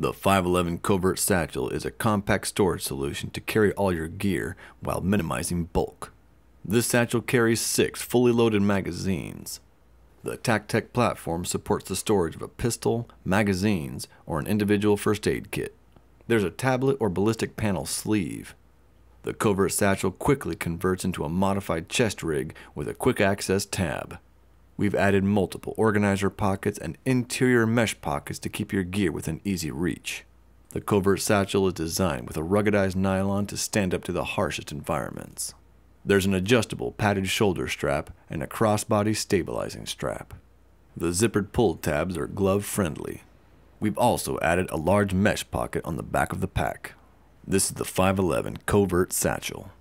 The 511 Covert Satchel is a compact storage solution to carry all your gear while minimizing bulk. This satchel carries six fully loaded magazines. The TacTech platform supports the storage of a pistol, magazines, or an individual first aid kit. There's a tablet or ballistic panel sleeve. The covert satchel quickly converts into a modified chest rig with a quick access tab. We've added multiple organizer pockets and interior mesh pockets to keep your gear within easy reach. The covert satchel is designed with a ruggedized nylon to stand up to the harshest environments. There's an adjustable padded shoulder strap and a crossbody stabilizing strap. The zippered pull tabs are glove friendly. We've also added a large mesh pocket on the back of the pack. This is the 511 Covert Satchel.